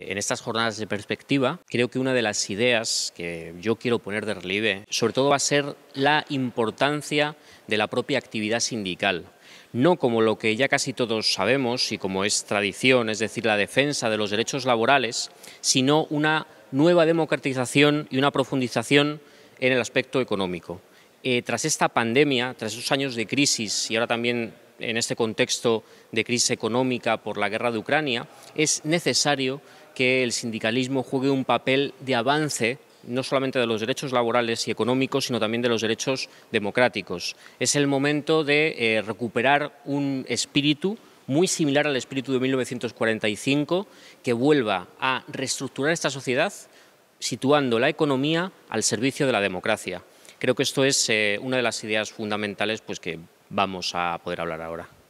En estas jornadas de perspectiva, creo que una de las ideas que yo quiero poner de relieve, sobre todo va a ser la importancia de la propia actividad sindical. No como lo que ya casi todos sabemos y como es tradición, es decir, la defensa de los derechos laborales, sino una nueva democratización y una profundización en el aspecto económico. Eh, tras esta pandemia, tras esos años de crisis y ahora también en este contexto de crisis económica por la guerra de Ucrania, es necesario que el sindicalismo juegue un papel de avance no solamente de los derechos laborales y económicos, sino también de los derechos democráticos. Es el momento de eh, recuperar un espíritu muy similar al espíritu de 1945, que vuelva a reestructurar esta sociedad situando la economía al servicio de la democracia. Creo que esto es eh, una de las ideas fundamentales pues, que vamos a poder hablar ahora.